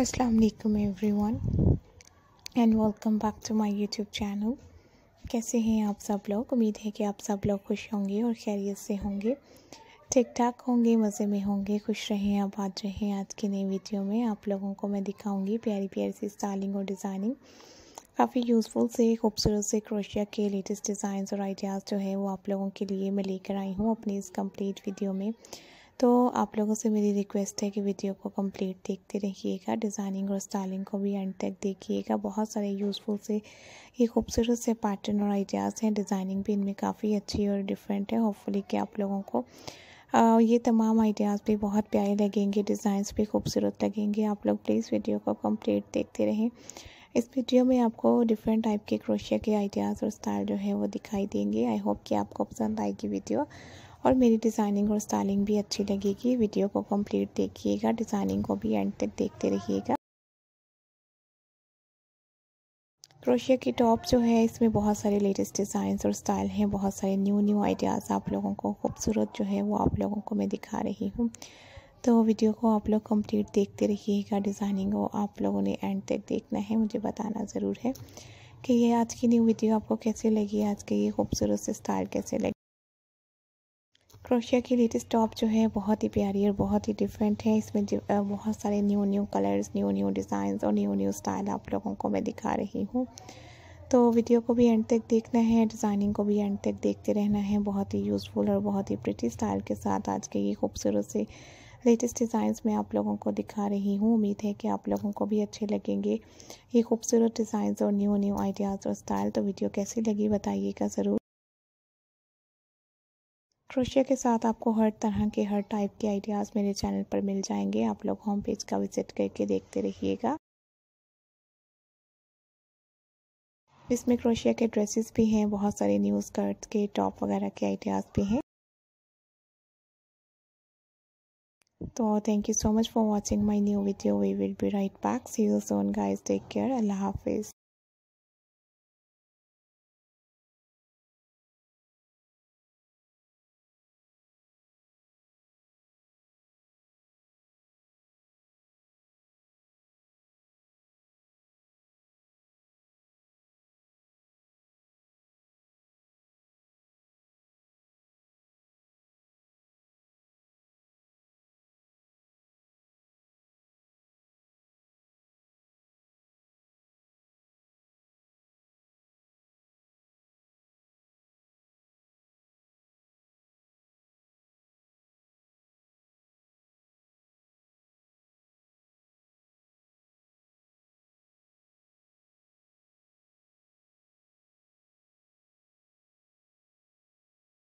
अस्सलाम वालेकुम everyone and welcome back to my YouTube channel कैसे हैं आप सब लोग उम्मीद है कि आप सब लोग खुश होंगे और खैरियत से होंगे ठीक ठाक होंगे मज़े में होंगे खुश रहें आबाद रहें आज की नई वीडियो में आप लोगों को मैं दिखाऊंगी प्यारी प्यारी सी स्टाइलिंग और डिज़ाइनिंग काफ़ी यूज़फुल से खूबसूरत से क्रोशिया के लेटेस्ट डिज़ाइन और आइडियाज़ जो है वो आप लोगों के लिए मैं लेकर आई हूँ अपनी इस कम्प्लीट वीडियो में तो आप लोगों से मेरी रिक्वेस्ट है कि वीडियो को कंप्लीट देखते रहिएगा डिज़ाइनिंग और स्टाइलिंग को भी एंड तक देखिएगा बहुत सारे यूज़फुल से ये खूबसूरत से पैटर्न और आइडियाज़ हैं डिज़ाइनिंग भी इनमें काफ़ी अच्छी और डिफरेंट है होपफुली कि आप लोगों को आ, ये तमाम आइडियाज़ भी बहुत प्यारे लगेंगे डिज़ाइंस भी खूबसूरत लगेंगे आप लोग प्लीज़ वीडियो को कम्प्लीट देखते रहें इस वीडियो में आपको डिफरेंट टाइप के क्रोशिया के आइडियाज़ और स्टाइल जो है वो दिखाई देंगे आई होप कि आपको पसंद आएगी वीडियो और मेरी डिज़ाइनिंग और स्टाइलिंग भी अच्छी लगेगी वीडियो को कंप्लीट देखिएगा डिज़ाइनिंग को भी एंड तक देखते रहिएगा क्रोशिया की टॉप जो है इसमें बहुत सारे लेटेस्ट डिज़ाइंस और स्टाइल हैं बहुत सारे न्यू न्यू आइडियाज़ आप लोगों को खूबसूरत जो है वो आप लोगों को मैं दिखा रही हूँ तो वीडियो को आप लोग कंप्लीट देखते रहिएगा डिज़ाइनिंग को आप लोगों ने एंड तक देखना है मुझे बताना ज़रूर है कि ये आज की न्यू वीडियो आपको कैसे लगी आज के ये खूबसूरत से स्टाइल कैसे लगे क्रोशिया की लेटेस्ट टॉप जो है बहुत ही प्यारी और बहुत ही डिफरेंट है इसमें बहुत सारे new new colours new new designs और न्यू न्यू स्टाइल आप लोगों को मैं दिखा रही हूँ तो वीडियो को भी एंड तक देखना है डिज़ाइनिंग को भी एंड तक देखते रहना है बहुत ही यूज़फुल और बहुत ही प्रिटी स्टाइल के साथ आज के ये खूबसूरत से लेटेस्ट डिज़ाइंस मैं आप लोगों को दिखा रही हूँ उम्मीद है कि आप लोगों को भी अच्छे लगेंगे ये खूबसूरत डिज़ाइंस और न्यू न्यू आइडियाज़ और स्टाइल तो वीडियो कैसी लगी बताइएगा ज़रूर क्रोशिया के साथ आपको हर तरह के हर टाइप के आइडियाज़ मेरे चैनल पर मिल जाएंगे आप लोग होम पेज का विज़िट करके देखते रहिएगा इसमें क्रोशिया के ड्रेसेस भी हैं बहुत सारे न्यू स्कर्ट्स के टॉप वगैरह के आइडियाज़ भी हैं तो thank you so much for watching my new video we will be right back see you soon guys take care अल्लाह हाफिज़